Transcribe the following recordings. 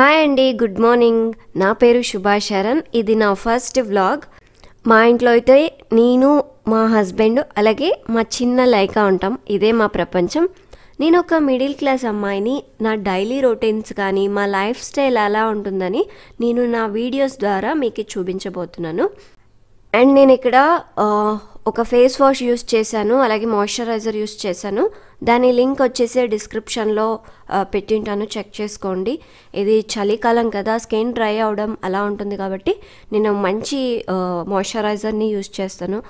hi అండి good morning నా పేరు శుభా శరణ్ ఇది నా ఫస్ట్ వ్లాగ్ మా ఇంట్లో అయితే నేను మా హస్బెండ్ అలాగే మా చిన్న లైకా ఉంటాం ఇదే మా ప్రపంచం నేను ఒక మిడిల్ క్లాస్ అమ్మాయిని నా డైలీ రొటీన్స్ కానీ మా లైఫ్ స్టైల్ ఎలా ఉంటుందని నేను నా వీడియోస్ ద్వారా మీకు చూపించబోతున్నాను అండ్ నేను ఇక్కడ ఒక ఫేస్ వాష్ యూస్ చేశాను అలాగే మాయిశ్చరైజర్ యూస్ చేశాను దాని లింక్ వచ్చేసి డిస్క్రిప్షన్లో పెట్టింటాను చెక్ చేసుకోండి ఇది చలికాలం కదా స్కిన్ డ్రై అవడం అలా ఉంటుంది కాబట్టి నేను మంచి మాయిశ్చరైజర్ని యూస్ చేస్తాను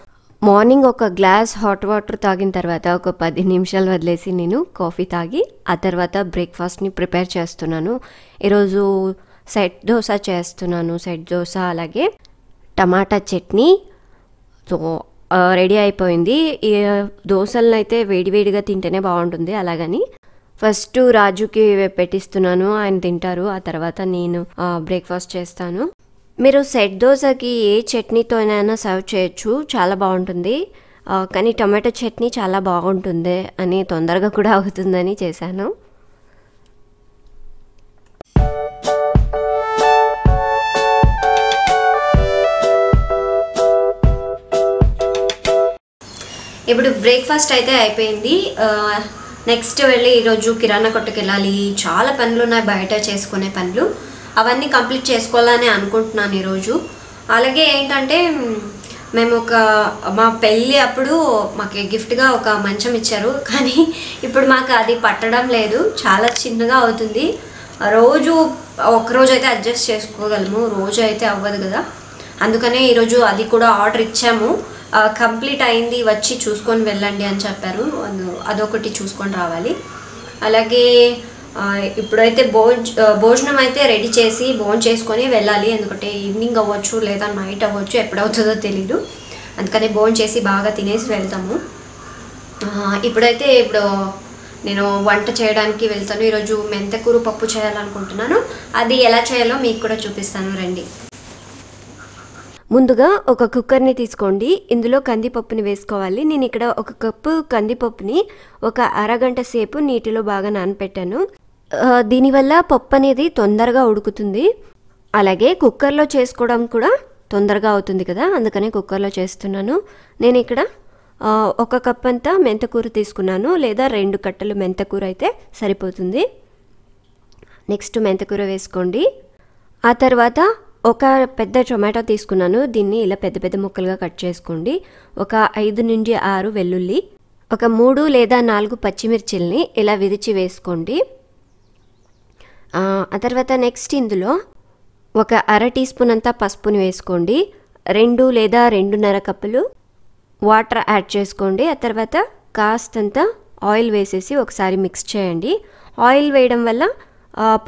మార్నింగ్ ఒక గ్లాస్ హాట్ వాటర్ తాగిన తర్వాత ఒక పది నిమిషాలు వదిలేసి నేను కాఫీ తాగి ఆ తర్వాత బ్రేక్ఫాస్ట్ని ప్రిపేర్ చేస్తున్నాను ఈరోజు సెట్ దోశ చేస్తున్నాను సెట్ దోశ అలాగే టమాటా చట్నీ సో రెడీ అయిపోయింది దోశలను అయితే వేడివేడిగా తింటేనే బాగుంటుంది అలాగని ఫస్ట్ రాజుకి పెట్టిస్తున్నాను ఆయన తింటారు ఆ తర్వాత నేను బ్రేక్ఫాస్ట్ చేస్తాను మీరు సెట్ దోశకి ఏ చట్నీతోనైనా సర్వ్ చేయొచ్చు చాలా బాగుంటుంది కానీ టమాటో చట్నీ చాలా బాగుంటుంది అని తొందరగా కూడా అవుతుందని చేశాను ఇప్పుడు బ్రేక్ఫాస్ట్ అయితే అయిపోయింది నెక్స్ట్ వెళ్ళి ఈరోజు కిరాణా కొట్టుకు వెళ్ళాలి చాలా పనులు ఉన్నాయి బయట చేసుకునే పనులు అవన్నీ కంప్లీట్ చేసుకోవాలని అనుకుంటున్నాను ఈరోజు అలాగే ఏంటంటే మేము ఒక మా పెళ్ళి అప్పుడు మాకు గిఫ్ట్గా ఒక మంచం ఇచ్చారు కానీ ఇప్పుడు మాకు అది పట్టడం లేదు చాలా చిన్నగా అవుతుంది రోజు ఒకరోజు అయితే అడ్జస్ట్ చేసుకోగలము రోజు అయితే అవ్వదు కదా అందుకనే ఈరోజు అది కూడా ఆర్డర్ ఇచ్చాము కంప్లీట్ అయింది వచ్చి చూసుకొని వెళ్ళండి అని చెప్పారు అదొకటి చూసుకొని రావాలి అలాగే ఇప్పుడైతే భోజ్ భోజనం అయితే రెడీ చేసి భోజనం చేసుకొని వెళ్ళాలి ఎందుకంటే ఈవినింగ్ అవ్వచ్చు లేదా నైట్ అవ్వచ్చు ఎప్పుడవుతుందో తెలీదు అందుకని భోజనం చేసి బాగా తినేసి వెళ్తాము ఇప్పుడైతే ఇప్పుడు నేను వంట చేయడానికి వెళ్తాను ఈరోజు మెంతకూరు పప్పు చేయాలనుకుంటున్నాను అది ఎలా చేయాలో మీకు కూడా చూపిస్తాను రండి ముందుగా ఒక కుక్కర్ని తీసుకోండి ఇందులో కందిపప్పుని వేసుకోవాలి నేను ఇక్కడ ఒక కప్పు కందిపప్పుని ఒక అరగంట సేపు నీటిలో బాగా నానపెట్టాను దీనివల్ల పప్పు అనేది తొందరగా ఉడుకుతుంది అలాగే కుక్కర్లో చేసుకోవడం కూడా తొందరగా అవుతుంది కదా అందుకనే కుక్కర్లో చేస్తున్నాను నేను ఇక్కడ ఒక కప్ అంతా మెంతకూర తీసుకున్నాను లేదా రెండు కట్టలు మెంతకూర అయితే సరిపోతుంది నెక్స్ట్ మెంతకూర వేసుకోండి ఆ తర్వాత ఒక పెద్ద టొమాటో తీసుకున్నాను దీన్ని ఇలా పెద్ద పెద్ద ముక్కలుగా కట్ చేసుకోండి ఒక ఐదు నుండి ఆరు వెల్లుల్లి ఒక మూడు లేదా నాలుగు పచ్చిమిర్చిల్ని ఇలా విరిచి వేసుకోండి ఆ తర్వాత నెక్స్ట్ ఇందులో ఒక అర టీ స్పూన్ అంతా పసుపుని వేసుకోండి రెండు లేదా రెండున్నర కప్పులు వాటర్ యాడ్ చేసుకోండి ఆ తర్వాత కాస్తంత ఆయిల్ వేసేసి ఒకసారి మిక్స్ చేయండి ఆయిల్ వేయడం వల్ల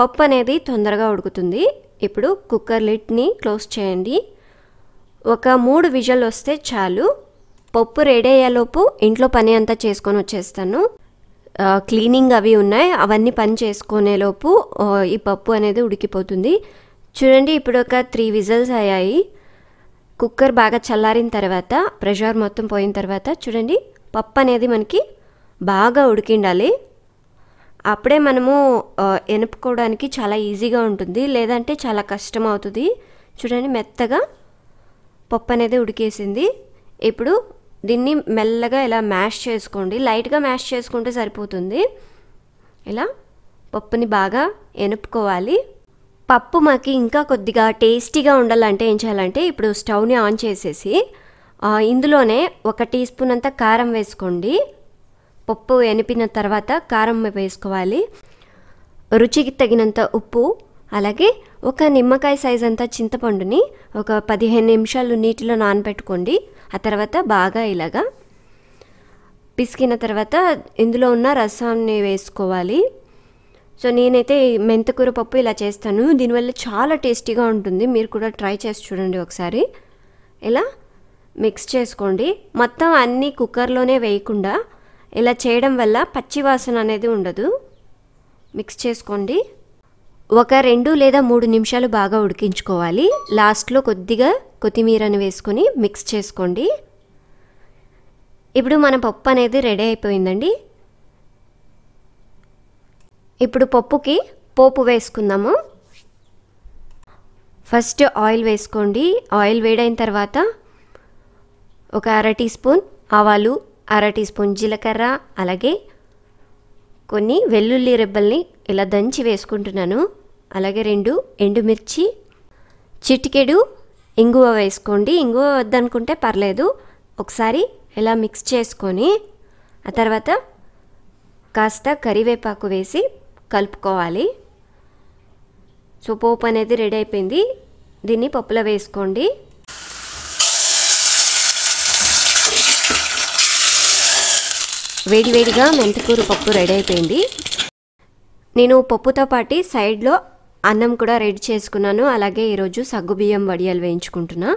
పప్పు అనేది తొందరగా ఉడుకుతుంది ఇప్పుడు కుక్కర్ లిట్ని క్లోజ్ చేయండి ఒక మూడు విజల్ వస్తే చాలు పప్పు రెడీ అయ్యేలోపు ఇంట్లో పని అంతా చేసుకొని వచ్చేస్తాను క్లీనింగ్ అవి ఉన్నాయి అవన్నీ పని చేసుకునేలోపు ఈ పప్పు అనేది ఉడికిపోతుంది చూడండి ఇప్పుడు ఒక త్రీ విజల్స్ అయ్యాయి కుక్కర్ బాగా చల్లారిన తర్వాత ప్రెషర్ మొత్తం పోయిన తర్వాత చూడండి పప్పు అనేది మనకి బాగా ఉడికిండాలి అప్పుడే మనము ఎనుపుకోవడానికి చాలా ఈజీగా ఉంటుంది లేదంటే చాలా కష్టం అవుతుంది చూడండి మెత్తగా పప్పు అనేది ఉడికేసింది ఇప్పుడు దీన్ని మెల్లగా ఇలా మ్యాష్ చేసుకోండి లైట్గా మ్యాష్ చేసుకుంటే సరిపోతుంది ఇలా పప్పుని బాగా ఎనుపుకోవాలి పప్పు మాకు ఇంకా కొద్దిగా టేస్టీగా ఉండాలంటే ఏం చేయాలంటే ఇప్పుడు స్టవ్ని ఆన్ చేసేసి ఇందులోనే ఒక టీ స్పూన్ అంత కారం వేసుకోండి పప్పు ఎనిపిన తర్వాత కారం వేసుకోవాలి రుచికి తగినంత ఉప్పు అలాగే ఒక నిమ్మకాయ సైజ్ అంతా చింతపండుని ఒక పదిహేను నిమిషాలు నీటిలో నానబెట్టుకోండి ఆ తర్వాత బాగా ఇలాగా పిసికిన తర్వాత ఇందులో ఉన్న రసాన్ని వేసుకోవాలి సో నేనైతే మెంతకూర పప్పు ఇలా చేస్తాను దీనివల్ల చాలా టేస్టీగా ఉంటుంది మీరు కూడా ట్రై చేసి చూడండి ఒకసారి ఇలా మిక్స్ చేసుకోండి మొత్తం అన్నీ కుక్కర్లోనే వేయకుండా ఇలా చేయడం వల్ల పచ్చి వాసన అనేది ఉండదు మిక్స్ చేసుకోండి ఒక రెండు లేదా మూడు నిమిషాలు బాగా ఉడికించుకోవాలి లాస్ట్లో కొద్దిగా కొత్తిమీరని వేసుకొని మిక్స్ చేసుకోండి ఇప్పుడు మన పప్పు అనేది రెడీ అయిపోయిందండి ఇప్పుడు పప్పుకి పోపు వేసుకుందాము ఫస్ట్ ఆయిల్ వేసుకోండి ఆయిల్ వేడైన తర్వాత ఒక అర టీ స్పూన్ ఆవాలు అర టీ స్పూన్ జీలకర్ర అలాగే కొన్ని వెల్లుల్లి రెబ్బల్ని ఇలా దంచి వేసుకుంటున్నాను అలాగే రెండు ఎండుమిర్చి చిటికెడు ఇంగువ వేసుకోండి ఇంగువ వద్దనుకుంటే పర్లేదు ఒకసారి ఇలా మిక్స్ చేసుకొని ఆ తర్వాత కాస్త కరివేపాకు వేసి కలుపుకోవాలి సో పోపు అనేది రెడీ అయిపోయింది దీన్ని పప్పులో వేసుకోండి వేడివేడిగా మెంతకూర పప్పు రెడీ అయిపోయింది నేను పప్పుతో పాటు సైడ్లో అన్నం కూడా రెడీ చేసుకున్నాను అలాగే ఈరోజు సగ్గుబియ్యం వడియాలు వేయించుకుంటున్నా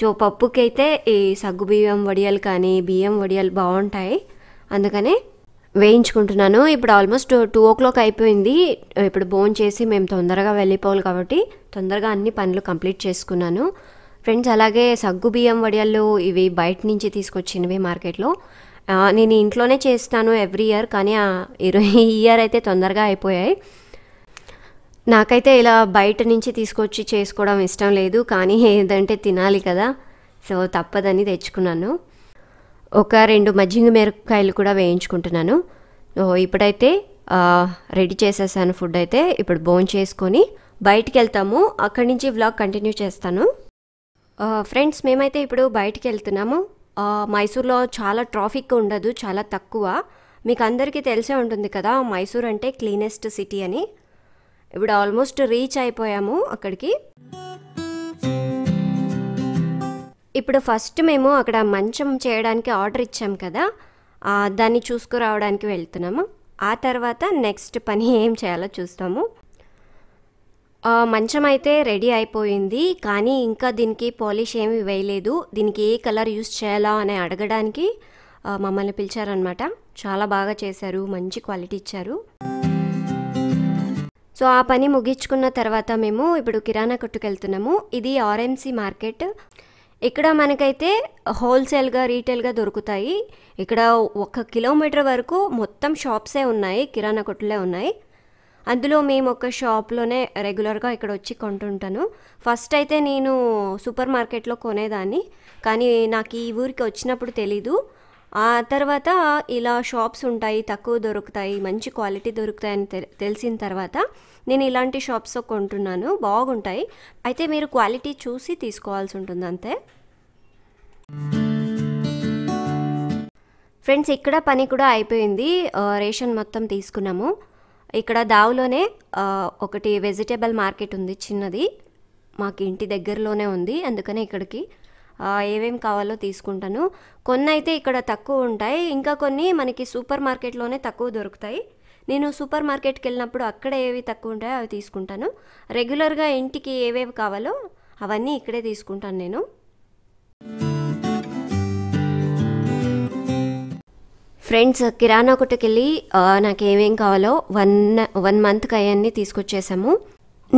సో పప్పుకైతే ఈ సగ్గుబియ్యం వడియాలు కానీ బియ్యం వడియాలు బాగుంటాయి అందుకనే వేయించుకుంటున్నాను ఇప్పుడు ఆల్మోస్ట్ టూ ఓ క్లాక్ అయిపోయింది ఇప్పుడు బోన్ చేసి మేము తొందరగా వెళ్ళిపోవాలి కాబట్టి తొందరగా అన్ని పనులు కంప్లీట్ చేసుకున్నాను ఫ్రెండ్స్ అలాగే సగ్గు బియ్యం వడియాల్లో ఇవి బయట నుంచి తీసుకొచ్చినవి మార్కెట్లో నేను ఇంట్లోనే చేస్తాను ఎవ్రీ ఇయర్ కానీ ఈ ఇయర్ అయితే తొందరగా అయిపోయాయి నాకైతే ఇలా బయట నుంచి తీసుకొచ్చి చేసుకోవడం ఇష్టం లేదు కానీ ఏంటంటే తినాలి కదా సో తప్పదని తెచ్చుకున్నాను ఒక రెండు మజ్జింగ మిరపకాయలు కూడా వేయించుకుంటున్నాను ఇప్పుడైతే రెడీ చేసేసాను ఫుడ్ అయితే ఇప్పుడు బోన్ చేసుకొని బయటికి వెళ్తాము అక్కడి నుంచి వ్లాగ్ కంటిన్యూ చేస్తాను ఫ్రెండ్స్ మేమైతే ఇప్పుడు బయటికి వెళ్తున్నాము మైసూర్లో చాలా ట్రాఫిక్ ఉండదు చాలా తక్కువ మీకు అందరికీ తెలిసే ఉంటుంది కదా మైసూర్ అంటే క్లీనెస్ట్ సిటీ అని ఇప్పుడు ఆల్మోస్ట్ రీచ్ అయిపోయాము అక్కడికి ఇప్పుడు ఫస్ట్ మేము అక్కడ మంచం చేయడానికి ఆర్డర్ ఇచ్చాం కదా దాన్ని చూసుకురావడానికి వెళ్తున్నాము ఆ తర్వాత నెక్స్ట్ పని ఏం చేయాలో చూస్తాము మంచం అయితే రెడీ అయిపోయింది కానీ ఇంకా దీనికి పాలిష్ ఏమి వేయలేదు దీనికి ఏ కలర్ యూస్ చేయాలా అని అడగడానికి మమ్మల్ని పిలిచారనమాట చాలా బాగా చేశారు మంచి క్వాలిటీ ఇచ్చారు సో ఆ పని ముగించుకున్న తర్వాత మేము ఇప్పుడు కిరాణా కొట్టుకెళ్తున్నాము ఇది ఆర్ఎంసీ మార్కెట్ ఇక్కడ మనకైతే హోల్సేల్గా రీటైల్గా దొరుకుతాయి ఇక్కడ ఒక కిలోమీటర్ వరకు మొత్తం షాప్సే ఉన్నాయి కిరాణా కొట్టులే ఉన్నాయి అందులో మేము ఒక షాప్లోనే రెగ్యులర్గా ఇక్కడ వచ్చి కొంటుంటాను ఫస్ట్ అయితే నేను సూపర్ మార్కెట్లో కొనేదాన్ని కానీ నాకు ఈ ఊరికి వచ్చినప్పుడు తెలీదు ఆ తర్వాత ఇలా షాప్స్ ఉంటాయి తక్కువ దొరుకుతాయి మంచి క్వాలిటీ దొరుకుతాయి అని తెలిసిన తర్వాత నేను ఇలాంటి షాప్స్ కొంటున్నాను బాగుంటాయి అయితే మీరు క్వాలిటీ చూసి తీసుకోవాల్సి ఉంటుంది అంతే ఫ్రెండ్స్ ఇక్కడ పని కూడా అయిపోయింది రేషన్ మొత్తం తీసుకున్నాము ఇక్కడ దావులోనే ఒకటి వెజిటేబుల్ మార్కెట్ ఉంది చిన్నది మాకు ఇంటి దగ్గరలోనే ఉంది అందుకనే ఇక్కడికి ఏమేమి కావాలో తీసుకుంటాను కొన్ని అయితే ఇక్కడ తక్కువ ఉంటాయి ఇంకా కొన్ని మనకి సూపర్ మార్కెట్లోనే తక్కువ దొరుకుతాయి నేను సూపర్ మార్కెట్కి వెళ్ళినప్పుడు అక్కడ ఏవి తక్కువ ఉంటాయో అవి తీసుకుంటాను రెగ్యులర్గా ఇంటికి ఏవేవి కావాలో అవన్నీ ఇక్కడే తీసుకుంటాను నేను ఫ్రెండ్స్ కిరాణా కొట్టుకెళ్ళి నాకు ఏమేం కావాలో వన్ వన్ మంత్కి అవన్నీ తీసుకొచ్చేసాము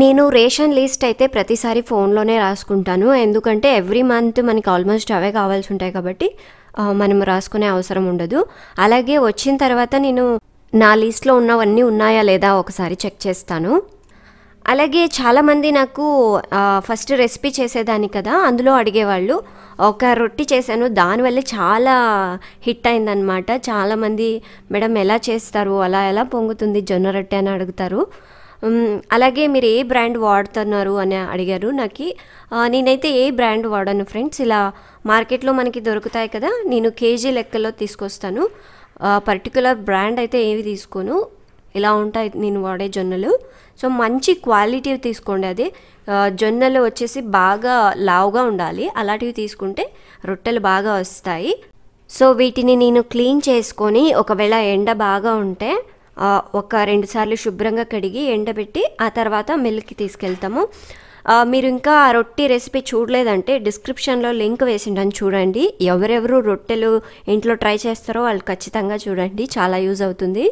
నేను రేషన్ లిస్ట్ అయితే ప్రతిసారి ఫోన్లోనే రాసుకుంటాను ఎందుకంటే ఎవ్రీ మంత్ మనకి ఆల్మోస్ట్ అవే కావాల్సి ఉంటాయి కాబట్టి మనం రాసుకునే అవసరం ఉండదు అలాగే వచ్చిన తర్వాత నేను నా లిస్ట్లో ఉన్నవన్నీ ఉన్నాయా లేదా ఒకసారి చెక్ చేస్తాను అలాగే చాలామంది నాకు ఫస్ట్ రెసిపీ చేసేదాన్ని కదా అందులో అడిగేవాళ్ళు ఒక రొట్టి చేశాను దానివల్ల చాలా హిట్ అయిందనమాట చాలామంది మేడం ఎలా చేస్తారు అలా ఎలా పొంగుతుంది జొన్న రొట్టె అని అడుగుతారు అలాగే మీరు ఏ బ్రాండ్ వాడుతున్నారు అని అడిగారు నాకు నేనైతే ఏ బ్రాండ్ వాడాను ఫ్రెండ్స్ ఇలా మార్కెట్లో మనకి దొరుకుతాయి కదా నేను కేజీ లెక్కలో తీసుకొస్తాను పర్టికులర్ బ్రాండ్ అయితే ఏవి తీసుకోను ఇలా ఉంటాయి నేను వాడే జొన్నలు సో మంచి క్వాలిటీ తీసుకోండి అది జొన్నలు వచ్చేసి బాగా లావుగా ఉండాలి అలాంటివి తీసుకుంటే రొట్టెలు బాగా వస్తాయి సో వీటిని నేను క్లీన్ చేసుకొని ఒకవేళ ఎండ బాగా ఉంటే ఒక రెండు సార్లు శుభ్రంగా కడిగి ఎండబెట్టి ఆ తర్వాత మిల్క్కి తీసుకెళ్తాము మీరు ఇంకా ఆ రొట్టె రెసిపీ చూడలేదంటే డిస్క్రిప్షన్లో లింక్ వేసిండని చూడండి ఎవరెవరు రొట్టెలు ఇంట్లో ట్రై చేస్తారో వాళ్ళు ఖచ్చితంగా చూడండి చాలా యూజ్ అవుతుంది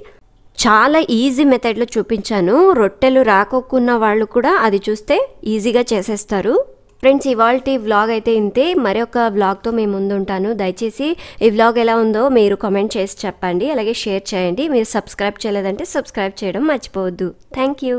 చాలా ఈజీ మెథడ్లో చూపించాను రొట్టెలు రాకోకున్న వాళ్ళు కూడా అది చూస్తే ఈజీగా చేసేస్తారు ఫ్రెండ్స్ ఇవాళ వ్లాగ్ అయితే ఇంతే ఒక వ్లాగ్తో మేము ముందుంటాను దయచేసి ఈ వ్లాగ్ ఎలా ఉందో మీరు కమెంట్ చేసి చెప్పండి అలాగే షేర్ చేయండి మీరు సబ్స్క్రైబ్ చేయలేదంటే సబ్స్క్రైబ్ చేయడం మర్చిపోవద్దు థ్యాంక్ యూ